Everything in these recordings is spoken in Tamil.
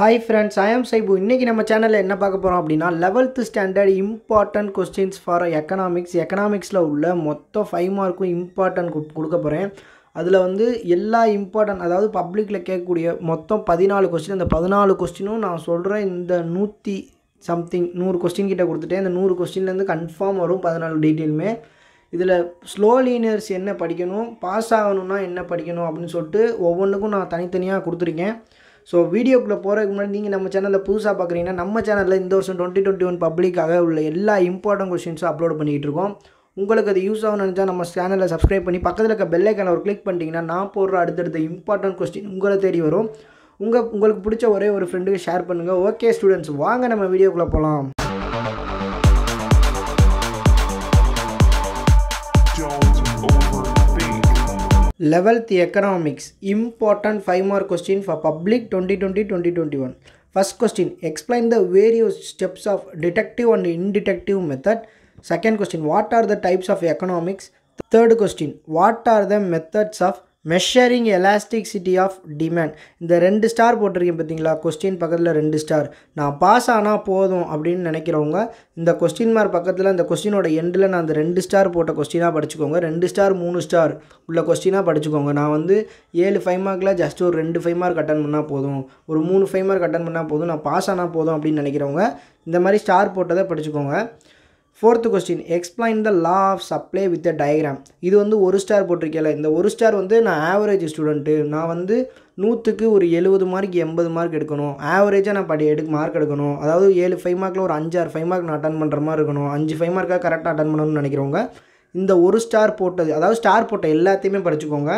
Hi friends I am Saibu இன்றைக்கி நம்ம சேனலில் என்ன பார்க்க போகிறோம் அப்படின்னா eleventh standard important questions for economics எக்கனாமிக்ஸில் உள்ள மொத்தம் ஃபைவ் மார்க்கும் இம்பார்ட்டன்ட் கொடுக்க போகிறேன் அதில் வந்து எல்லா இம்பார்ட்டன்ட் அதாவது பப்ளிக்கில் கேட்கக்கூடிய மொத்தம் பதினாலு கொஸ்டின் அந்த பதினாலு கொஸ்டினும் நான் சொல்கிறேன் இந்த நூற்றி சம்திங் நூறு கொஸ்டின் கிட்டே கொடுத்துட்டேன் இந்த நூறு கொஸ்டின்லேருந்து கன்ஃபார்ம் வரும் பதினாலு டீட்டெயிலுமே இதில் ஸ்லோ லீனியர்ஸ் என்ன படிக்கணும் பாஸ் ஆகணும்னா என்ன படிக்கணும் அப்படின்னு சொல்லிட்டு ஒவ்வொன்றுக்கும் நான் தனித்தனியாக கொடுத்துருக்கேன் ஸோ வீடியோக்குள்ளே போகிறதுக்கு முன்னாடி நீங்கள் நம்ம சேனலில் புதுசாக பார்க்குறீங்கன்னா நம்ம சேனலில் இந்த வருஷம் டுவெண்ட்டி டுவெண்ட்டி ஒன் பப்ளிக்காக உள்ள எல்லா இம்பார்ட்டன்ட் கொஸ்டின்ஸும் அப்லோட் பண்ணிகிட்டு இருக்கோம் உங்களுக்கு அது யூஸ் ஆகணும்னு நினச்சா நம்ம சேனலில் சப்ஸ்கிரைப் பண்ணி பக்கத்தில் இருக்க பெல்லைக்கான ஒரு கிளிக் பண்ணிட்டீங்கன்னா நான் போடுற அடுத்தடுத்த இம்பார்ட்டன்ட் கொஸ்டின் உங்களை தேடி வரும் உங்கள் உங்களுக்கு பிடிச்ச ஒரே ஒரு ஃப்ரெண்டுக்கு ஷேர் பண்ணுங்கள் ஓகே ஸ்டூடெண்ட்ஸ் வாங்க நம்ம வீடியோக்குள்ளே போகலாம் over. 11th Economics Important 5 mark question for Public 2020-2021. First question Explain the various steps of detective and indetective method. Second question What are the types of economics? Third question What are the methods of measuring elasticity of demand இந்த ரெண்டு ஸ்டார் போட்டிருக்கேன் பார்த்தீங்களா கொஸ்டின் பக்கத்தில் ரெண்டு ஸ்டார் நான் பாஸ் ஆனால் போதும் அப்படின்னு நினைக்கிறவங்க இந்த கொஸ்டின் மார்க் பக்கத்தில் இந்த கொஸ்டினோட எண்டில் நான் அந்த ரெண்டு ஸ்டார் போட்ட கொஸ்டினாக படிச்சுக்கோங்க ரெண்டு ஸ்டார் மூணு ஸ்டார் உள்ள கொஸ்டினாக படிச்சுக்கோங்க நான் வந்து ஏழு ஃபைவ் மார்க்கில் ஜஸ்ட் ஒரு ரெண்டு ஃபைவ் மார்க் அட்டன் பண்ணால் போதும் ஒரு மூணு ஃபைவ் மார்க் அட்டன் பண்ணால் போதும் நான் பாஸ் ஆனால் போதும் அப்படின்னு நினைக்கிறவங்க இந்த மாதிரி ஸ்டார் போட்டதை படிச்சுக்கோங்க fourth question explain the law of supply with a diagram இது வந்து ஒரு ஸ்டார் போட்டிருக்கேன் இந்த ஒரு ஸ்டார் வந்து நான் ஆவரேஜ் ஸ்டூடெண்ட்டு நான் வந்து நூற்றுக்கு ஒரு எழுபது மார்க் எண்பது மார்க் எடுக்கணும் ஆவரேஜாக நான் படி எடுக்க மார்க் எடுக்கணும் அதாவது ஏழு ஃபைவ் மார்க்கில் ஒரு அஞ்சு ஆறு ஃபைவ் மார்க் நான் அட்டன் பண்ணுற மாதிரி இருக்கணும் அஞ்சு ஃபைவ் மார்க்காக கரெக்டாக அட்டன் பண்ணணும்னு நினைக்கிறவங்க இந்த ஒரு ஸ்டார் போட்டது அதாவது ஸ்டார் போட்ட எல்லாத்தையுமே படிச்சுக்கோங்க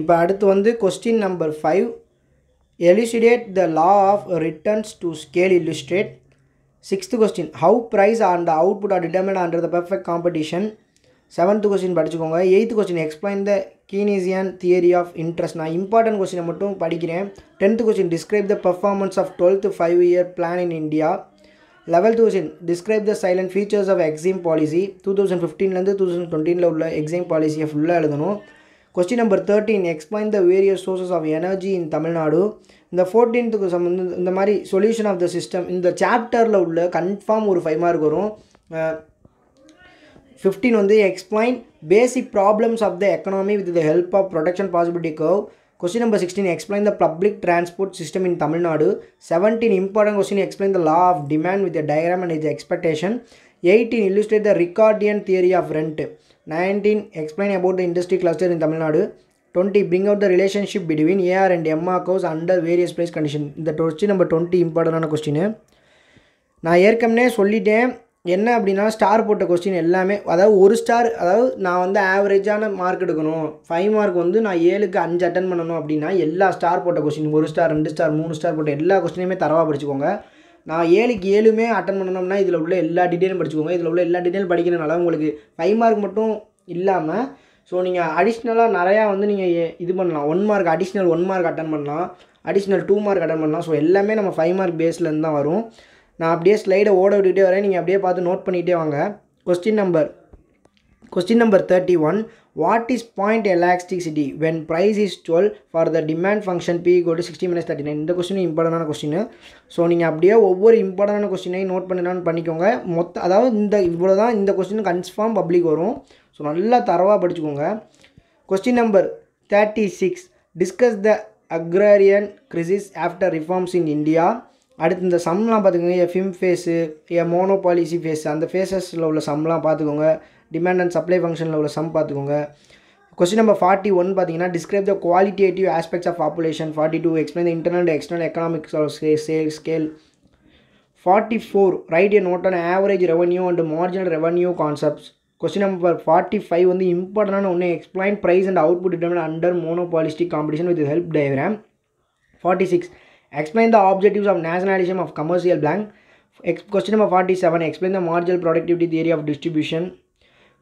இப்போ அடுத்து வந்து question number five elucidate the law of returns to scale illustrate sixth question how price and output are determine under the perfect competition seventh question படிச்சுக்கோங்க eighth question explain the Keynesian theory of interest நான் இம்பார்ட்டன்ட் கொஸ்டினை மட்டும் படிக்கிறேன் tenth question describe the performance of twelfth five year plan in India eleventh question describe the salient features of EXIM policy two thousand ஃபிஃப்டீன்லேருந்து டூ தௌசண்ட் டுவெண்ட்டியில் உள்ள எக்ஸாம் பாலிசியை ஃபுல்லாக எழுதணும் question number thirteen explain the various sources of energy in Tamil Nadu இந்த ஃபோர்டீன்த்துக்கு சம்மந்த இந்த மாதிரி சொல்யூஷன் ஆஃப் த சிஸ்டம் இந்த சாப்டரில் உள்ள கன்ஃபார்ம் ஒரு ஃபைவ் மார்க் வரும் ஃபிஃப்டீன் வந்து explain basic problems of the economy with the help of production possibility curve question number sixteen explain the public transport system in Tamil Nadu seventeen important question explain the law of demand with diagram and is expectation eighteen illustrate the Ricardian theory of rent nineteen explain about the industry cluster in Tamil Nadu twenty bring out the relationship between AR and MR cos under various place condition இந்த கொஸ்டின் நம்பர் டுவெண்ட்டி இம்பார்ட்டண்டான கொஸ்டின் நான் ஏற்கனவே சொல்லிட்டேன் என்ன அப்படின்னா ஸ்டார் போட்ட கொஸ்டின் எல்லாமே அதாவது ஒரு ஸ்டார் அதாவது நான் வந்து ஆவரேஜான மார்க் எடுக்கணும் ஃபைவ் மார்க் வந்து நான் ஏழுக்கு அஞ்சு அட்டன் பண்ணணும் அப்படின்னா எல்லா ஸ்டார் போட்ட கொஸ்டின் ஒரு ஸ்டார் ரெண்டு ஸ்டார் மூணு ஸ்டார் போட்ட எல்லா கொஸ்டினுமே தரவாக படிச்சுக்கோங்க நான் ஏழுக்கு ஏழுமே அட்டன் பண்ணணும்னா இதில் உள்ள எல்லா டீட்டெயிலும் படிச்சுக்கோங்க இதில் உள்ள எல்லா டீட்டெயிலும் படிக்கிறனால உங்களுக்கு ஃபைவ் மார்க் மட்டும் இல்லாமல் ஸோ நீங்கள் அடிஷ்னலாக நிறையா வந்து நீங்கள் இது பண்ணலாம் one mark additional one mark attend பண்ணலாம் அடிஷ்னல் டூ மார்க் அட்டன் பண்ணலாம் ஸோ எல்லாமே நம்ம ஃபைவ் மார்க் பேஸ்லேருந்து தான் வரும் நான் அப்படியே ஸ்லைடை ஓட விட்டுக்கிட்டே வரேன் நீங்கள் அப்படியே பார்த்து நோட் பண்ணிகிட்டே வாங்க question number question number thirty one what is point elasticity when price is twelve for the demand function P கோட்டு சிக்ஸ்டி மைனஸ் தேர்ட்டி நைன் இந்த கொஸ்டின் இம்பார்ட்டண்டான கொஸ்டின் ஸோ நீங்கள் அப்படியே ஒவ்வொரு இம்பார்ட்டண்டான கொஸ்டினையும் நோட் பண்ணிடலான்னு பண்ணிக்கோங்க மொத்த அதாவது இந்த இவ்வளோ தான் இந்த கொஸ்டின் கன்ஃபார்ம் பப்ளிக் வரும் ஸோ நல்லா தரவாக படிச்சுக்கோங்க question number thirty six discuss the agrarian crisis after reforms in India அடுத்து இந்த சம்லாம் பார்த்துக்கோங்க என் ஃபிம் ஃபேஸு என் மோனோபாலிசி ஃபேஸ் அந்த ஃபேஸஸில் உள்ள சம்லாம் பார்த்துக்கோங்க டிமாண்ட் அண்ட் சப்ளை ஃபங்க்ஷனில் உள்ள சம் பார்த்துக்கோங்க கொஸ்டின் நம்பர் ஃபார்ட்டி ஒன் பார்த்தீங்கன்னா describe the qualitative aspects of population forty two explain internal and external economics of scale forty four write A note on average revenue and marginal revenue concepts question number forty five வந்து இம்பார்ட்டண்டான ஒன்று explain price and output determine under monopolistic competition with help diagram forty six explain the objectives of nationalism of commercial banks question number forty seven explain the marginal productivity theory of distribution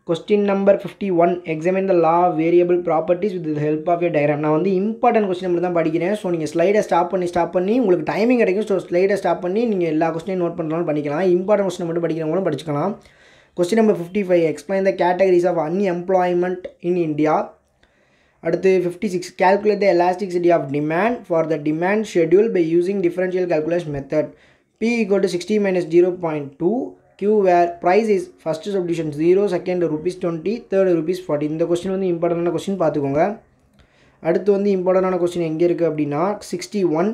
question number fifty one examine the law variable properties with help of a diagram நான் வந்து இம்பார்ட்டன்ட் கொஸ்டின் நம்பர் தான் படிக்கிறேன் ஸோ நீங்கள் ஸ்லைடை ஸ்டாப் பண்ணி ஸ்டாப் பண்ணி உங்களுக்கு டைமிங் கிடைக்கும் ஸோ ஸ்லைடை ஸ்டாப் பண்ணி நீங்கள் எல்லா கொஸ்டினையும் நோட் பண்ணுறாலும் பண்ணிக்கலாம் இம்பார்ட்டன்ட் கொஸ்டின் மட்டும் படிக்கிறவங்களும் படிச்சுக்கலாம் question number fifty five explain the categories of unemployment in India அடுத்து fifty six calculate the elasticity of demand for the demand schedule by using differential calculation method P equal to sixty minus zero point two Q where price is first substitution zero second rupees twenty third rupees forty இந்த கொஸ்டின் வந்து இம்பார்ட்டண்டான கொஸ்டின் பார்த்துக்கோங்க அடுத்து வந்து இம்பார்ட்டண்டான கொஸ்டின் எங்கே இருக்குது அப்படின்னா sixty one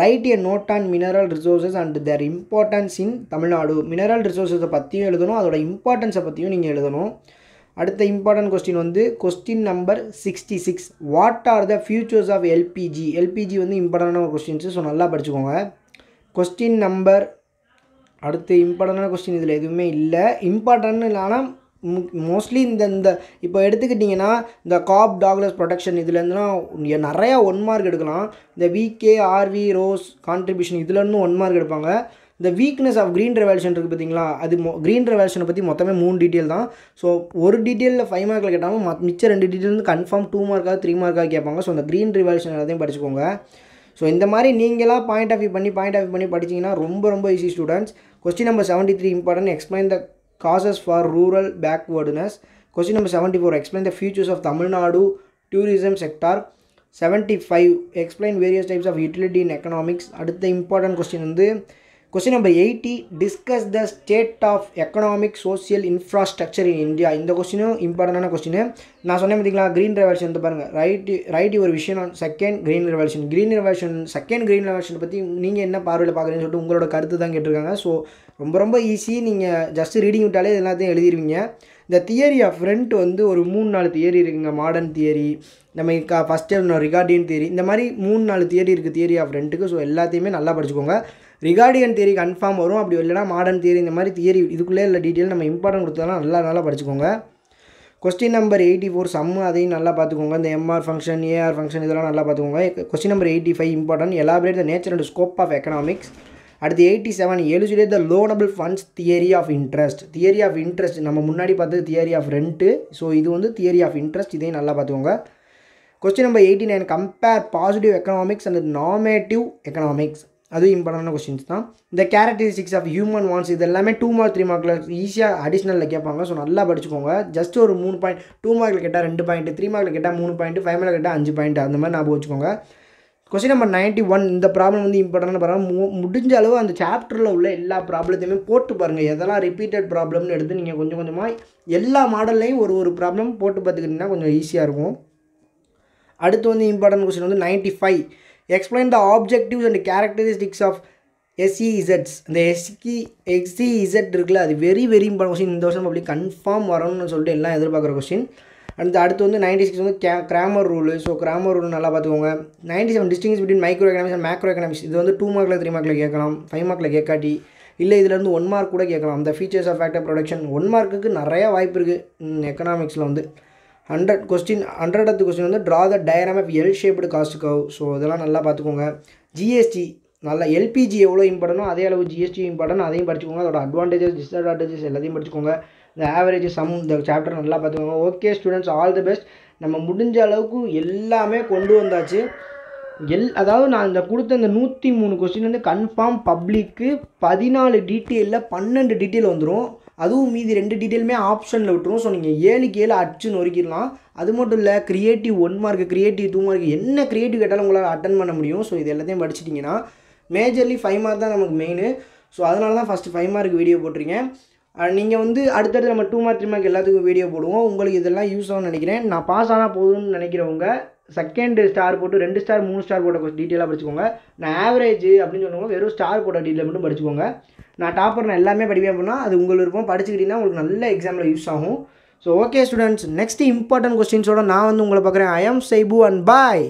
right A note on mineral resources and their importance in Tamil Nadu mineral ரிசோர்ஸஸை பற்றியும் எழுதணும் அதோட இம்பார்ட்டன்ஸை பற்றியும் நீங்கள் எழுதணும் அடுத்த இம்பார்ட்டன்ட் கொஸ்டின் வந்து question number sixty six what are the features of LPG LPG வந்து இம்பார்ட்டண்டான கொஸ்டின்ஸு ஸோ நல்லா படிச்சுக்கோங்க கொஸ்டின் நம்பர் அடுத்து இம்பார்ட்டண்டான கொஸ்டின் இதில் எதுவுமே இல்லை இம்பார்ட்டன்ட் இல்லைனா மோஸ்ட்லி இந்த இந்த இப்போ எடுத்துக்கிட்டிங்கன்னா இந்த காப் டாக்லஸ் ப்ரொடெக்ஷன் இதுலேருந்துலாம் நிறையா ஒன் மார்க் எடுக்கலாம் இந்த விகே ஆர்வி ரோஸ் கான்ட்ரிபியூஷன் இதுலேருந்து ஒன் மார்க் எடுப்பாங்க இந்த வீக்னஸ் ஆஃப் க்ரீன் ரெவல்யூஷன் இருக்குது பார்த்தீங்களா அது மொ க்ரீன் ரெவல்யூஷனை பற்றி மொத்தமே மூணு டீட்டெயில் தான் ஸோ ஒரு டீட்டெயிலில் ஃபைவ் மார்க்கில் கேட்டாலும் மிச்சம் ரெண்டு டீட்டெயில் கன்ஃபார்ம் டூ மார்க்காக த்ரீ மார்க்காக கேட்பாங்க ஸோ அந்த க்ரீன் ரெவல்யூஷன் எல்லாத்தையும் படிச்சுக்கோங்க ஸோ இந்த மாதிரி நீங்களாக பாயிண்ட் ஆஃப் வியூ பண்ணி பாயிண்ட் ஆஃப் வியூ பண்ணி படிச்சிங்கன்னா ரொம்ப ரொம்ப easy students question number seventy three important explain the causes for rural backwardness question number seventy four explain the features of Tamil Nadu tourism sector seventy five explain various types of utility in economics அடுத்த இம்பார்ட்டன்ட் கொஸ்டின் வந்து question number eighty discuss the state of economic social infrastructure in India இந்த கொஸ்டினும் இம்பார்ட்டண்டான கொஸ்டின் நான் சொன்னேன் பார்த்தீங்களா க்ரீன் ரெவல்யூஷன் வந்து பாருங்கள் ரைட் ரைட் ஒரு விஷயம் நான் second green revolution green revolution second green revolution பற்றி நீங்கள் என்ன பார்வையில் பார்க்குறீங்கன்னு சொல்லிட்டு உங்களோட கருத்து தான் கேட்டிருக்காங்க ஸோ ரொம்ப ரொம்ப ஈஸி நீங்கள் ஜஸ்ட் ரீடிங் விட்டாலே எல்லாத்தையும் எழுதிருவீங்க இந்த தியரி ஆஃப் ரெண்ட் வந்து ஒரு மூணு நாலு தியரி இருக்குங்க மாடர்ன் தியரி நம்ம கா ஃபஸ்ட் ரிகார்டின் தியரி இந்த மாதிரி மூணு நாலு தியரி இருக்குது தியரி ஆஃப் ரெண்ட்டுக்கு ஸோ எல்லாத்தையுமே நல்லா படிச்சுக்கோங்க ரிகார்டியன் தியரி கன்ஃபார்ம் வரும் அப்படி இல்லைனா மாடர்ன் தியரி இந்த மாதிரி தியரி இதுக்குள்ளே இல்லை டீட்டெயில் நம்ம இம்பார்ட்டன்ட் கொடுத்ததெல்லாம் நல்லா நல்லா படிச்சுக்கோங்க question number eighty four sum அதையும் நல்லா பார்த்துக்கோங்க இந்த எம்ஆர் ஃபங்க்ஷன் ஏஆர் ஃபங்க்ஷன் இதெல்லாம் நல்லா பார்த்துக்கோங்க question number eighty five important elaborate the nature and scope of economics அடுத்து eighty seven elucidate the loanable funds theory of interest theory of interest நம்ம முன்னாடி பார்த்தது தியரி ஆஃப் ரெண்ட்டு ஸோ இது வந்து தியரி ஆஃப் இன்ட்ரெஸ்ட் இதையும் நல்லா பார்த்துக்கோங்க question number eighty nine compare positive economics and normative economics அதுவும் இம்பார்ட்டண்டான கொஸ்டின்ஸ் தான் இந்த கேரக்டரிஸ்டிக்ஸ் ஆஃப் ஹியூமன் வான்ஸ் இது எல்லாமே டூ மார்க் த்ரீ மார்க்கில் ஈஸியாக அடிஷ்னலில் கேட்பாங்க ஸோ நல்லா படிச்சுக்கோங்க ஜஸ்ட் ஒரு மூணு பாயிண்ட் டூ மார்க்கில் கேட்டால் ரெண்டு பாயிண்ட் த்ரீ மார்க்கில் கேட்டால் மூணு பாயிண்ட் ஃபைவ் மார்க்கில் கேட்டால் அஞ்சு பாயிண்ட் அந்த மாதிரி நான் வச்சுக்கோங்க கொஸ்டின் நம்பர் நைன்ட்டி ஒன் இந்த ப்ராப்ளம் வந்து இம்பார்ட்டன்ட் பாருங்கள் முடிஞ்ச அளவு அந்த சாப்டரில் உள்ள எல்லா ப்ராப்ளத்தையுமே போட்டு பாருங்கள் எதெல்லாம் ரிப்பீட்டட் ப்ராப்ளம்னு எடுத்து நீங்கள் கொஞ்சம் கொஞ்சமாக எல்லா மாடல்லையும் ஒரு ஒரு ப்ராப்ளம் போட்டு பார்த்துக்கிட்டிங்கன்னா கொஞ்சம் ஈஸியாக இருக்கும் அடுத்து வந்து இம்பார்ட்டன்ட் கொஸ்டின் வந்து ninety five explain the objectives and characteristics of எஸ்இஇசட்ஸ் இந்த எஸ்கி எஸ்சிஇசட் இருக்குல்ல அது வெரி வெரி இம்பார்ட்டன் கொஸ்டின் இந்த வருஷம் அப்படி கன்ஃபார்ம் வரணும்னு சொல்லிட்டு எல்லாம் எதிர்பார்க்குற கொஸ்டின் அண்ட் அடுத்து வந்து நைன்டி சிக்ஸ் வந்து கே grammar rule so grammar rule நல்லா பார்த்துக்கோங்க ninety seven distinguish between micro economics and macro economics இது வந்து டூ மார்க்கில் த்ரீ மார்க்கில் கேட்கலாம் ஃபைவ் மார்க்கில் கேட்காட்டி இல்லை இதுலேருந்து ஒன் மார்க் கூட கேட்கலாம் அந்த features of factor production one மார்க்குக்கு நிறையா வாய்ப்பு இருக்குது எக்கனாமிக்ஸில் வந்து ஹண்ட்ரட் கொஸ்டின் ஹண்ட்ரடாவது கொஸ்டின் வந்து draw the diagram of L shaped cost curve so இதெல்லாம் நல்லா பார்த்துக்கோங்க ஜிஎஸ்டி நல்லா எல்பிஜி எவ்வளோ இம்பார்ட்டனோ அதே அளவு ஜிஎஸ்டி இம்பார்ட்டன் அதையும் படிச்சுக்கோங்க அதோட அட்வான்டேஜஸ் டிஸ்அட்வான்டேஜஸ் எல்லாத்தையும் படிச்சுக்கோங்க இந்த ஆவரேஜ் சம் இந்த சாப்டர் நல்லா பார்த்துக்கோங்க okay students all the best நம்ம முடிஞ்ச அளவுக்கு எல்லாமே கொண்டு வந்தாச்சு எல் அதாவது நான் இந்த கொடுத்த இந்த நூற்றி மூணு கொஸ்டின் வந்து கன்ஃபார்ம் பப்ளிக்கு பதினாலு டீட்டெயிலில் பன்னெண்டு டீட்டெயில் வந்துடும் அதுவும் மீதி ரெண்டு டீட்டெயிலுமே ஆப்ஷனில் விட்டுரும் ஸோ நீங்கள் ஏழுக்கு ஏழு அடிச்சுன்னு ஒருக்கிடலாம் அது மட்டும் இல்லை creative one mark creative two mark என்ன க்ரியேட்டிவ் கேட்டாலும் உங்களால் அட்டன் பண்ண முடியும் ஸோ இது எல்லாத்தையும் படிச்சிட்டிங்கன்னா மேஜர்லி ஃபைவ் மார்க் தான் நமக்கு மெயின் ஸோ அதனால தான் ஃபஸ்ட்டு ஃபைவ் மார்க் வீடியோ போட்டிருக்கேன் நீங்கள் வந்து அடுத்தடுத்து நம்ம டூ மார்க் த்ரீ மார்க் எல்லாத்துக்கும் வீடியோ போடுவோம் உங்களுக்கு இதெல்லாம் யூஸ் ஆகும்னு நினைக்கிறேன் நான் பாஸ் ஆனால் போதும்னு நினைக்கிறவங்க செகண்ட் ஸ்டார் போட்டு ரெண்டு ஸ்டார் மூணு ஸ்டார் போட்ட டீட்டெயிலாக படிச்சுக்கோங்க நான் ஆவரேஜ் அப்படின்னு சொன்னவங்க வெறும் ஸ்டார் போட்ட டீட்டெயில் மட்டும் படிச்சுக்கோங்க நான் டாப்பர் நான் எல்லாமே படிப்பேன் அப்படின்னா அது உங்களுக்கு இருப்போம் படிச்சுக்கிட்டிங்கன்னா உங்களுக்கு நல்ல எக்ஸாமில் யூஸ் ஆகும் so okay students next important கொஸ்டின்ஸோட நான் வந்து உங்களை பார்க்குறேன் I am Saibu and bye